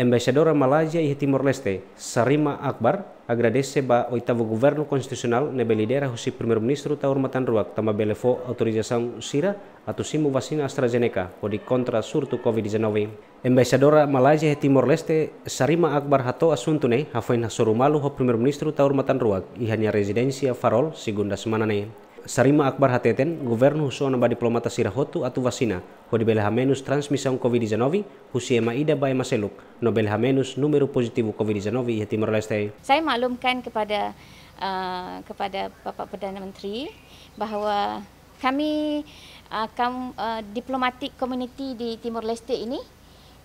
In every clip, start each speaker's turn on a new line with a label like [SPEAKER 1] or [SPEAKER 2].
[SPEAKER 1] Embaixadora Malaysia e Timor-Leste, Sarima Akbar, agradece ba oitavo governo constitucional ne be lidera husi primeiro-ministro ta urmatan ruak ta belefo autorização sira atu simu vacina AstraZeneca o di contra surtu COVID-19. Embaixadora Malaysia e Timor-Leste, Sarima Akbar hato asuntu ne hafoin hasurumalu ho primeiro-ministro ta urmatan ruak i hanya residensia Farol segunda semana ne. Sarima Akbar Hateten, Governo Husona ba Diplomata Sirahotu atu Vasina, ho di Belhamenus Transmission COVID-19, husi Ma'ida ida Maseluk, ema seluk, no Belhamenus numero positivo COVID-19 ia Timor Leste.
[SPEAKER 2] Saya maklumkan kepada uh, kepada Bapak Perdana Menteri bahawa kami uh, kaum uh, diplomatic community di Timor Leste ini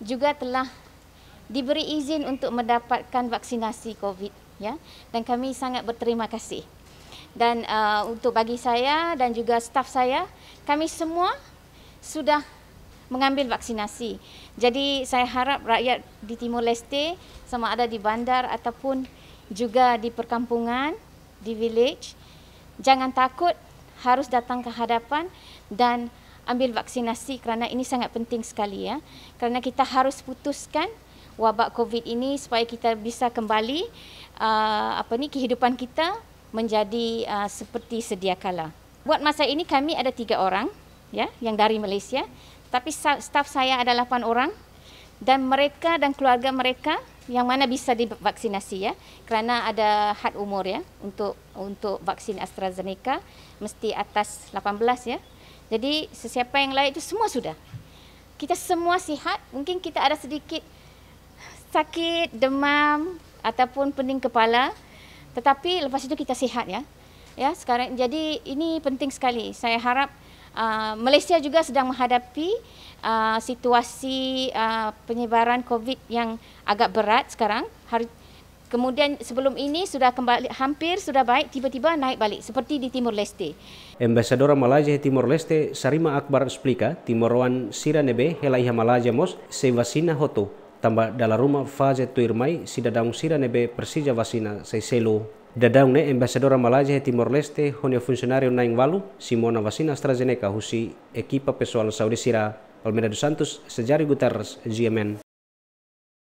[SPEAKER 2] juga telah diberi izin untuk mendapatkan vaksinasi COVID ya dan kami sangat berterima kasih dan uh, untuk bagi saya dan juga staf saya kami semua sudah mengambil vaksinasi. Jadi saya harap rakyat di Timor Leste sama ada di bandar ataupun juga di perkampungan, di village jangan takut harus datang ke hadapan dan ambil vaksinasi kerana ini sangat penting sekali ya. Kerana kita harus putuskan wabak COVID ini supaya kita bisa kembali uh, apa ni kehidupan kita menjadi uh, seperti sedia kala. Buat masa ini kami ada tiga orang ya yang dari Malaysia, tapi staf saya ada lapan orang dan mereka dan keluarga mereka yang mana bisa divaksinasi ya kerana ada had umur ya untuk untuk vaksin AstraZeneca mesti atas 18 ya. Jadi sesiapa yang lain itu semua sudah. Kita semua sihat, mungkin kita ada sedikit sakit, demam ataupun pening kepala, tetapi lepas itu kita sihat ya. Ya, sekarang jadi ini penting sekali. Saya harap uh, Malaysia juga sedang menghadapi uh, situasi uh, penyebaran COVID yang agak berat sekarang. Hari, kemudian sebelum ini sudah kembali hampir sudah baik, tiba-tiba naik balik seperti di Timor Leste.
[SPEAKER 1] Ambassador Malaysia Timor Leste Sarima Akbar explica Timoruan Siranebe helaiha Malaysia mos sevasina hoto tamba dala rumah faze tuir mai si dadang sira nebe persija vasina seiselo dadang ne ambassadora malaysia he timor leste hone funcionario nain walu simona vasina astrazeneca husi ekipa pessoal saudi sira palmeira dos santos sejari guterres gmn